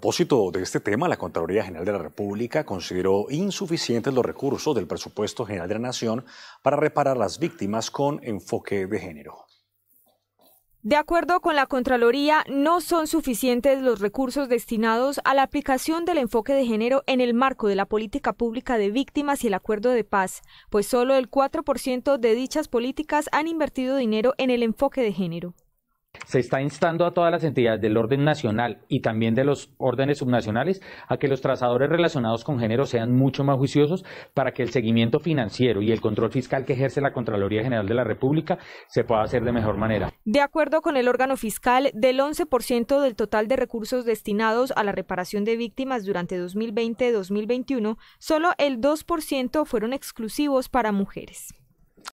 A propósito de este tema, la Contraloría General de la República consideró insuficientes los recursos del presupuesto general de la Nación para reparar las víctimas con enfoque de género. De acuerdo con la Contraloría, no son suficientes los recursos destinados a la aplicación del enfoque de género en el marco de la política pública de víctimas y el acuerdo de paz, pues solo el 4% de dichas políticas han invertido dinero en el enfoque de género se está instando a todas las entidades del orden nacional y también de los órdenes subnacionales a que los trazadores relacionados con género sean mucho más juiciosos para que el seguimiento financiero y el control fiscal que ejerce la Contraloría General de la República se pueda hacer de mejor manera. De acuerdo con el órgano fiscal, del 11% del total de recursos destinados a la reparación de víctimas durante 2020-2021, solo el 2% fueron exclusivos para mujeres.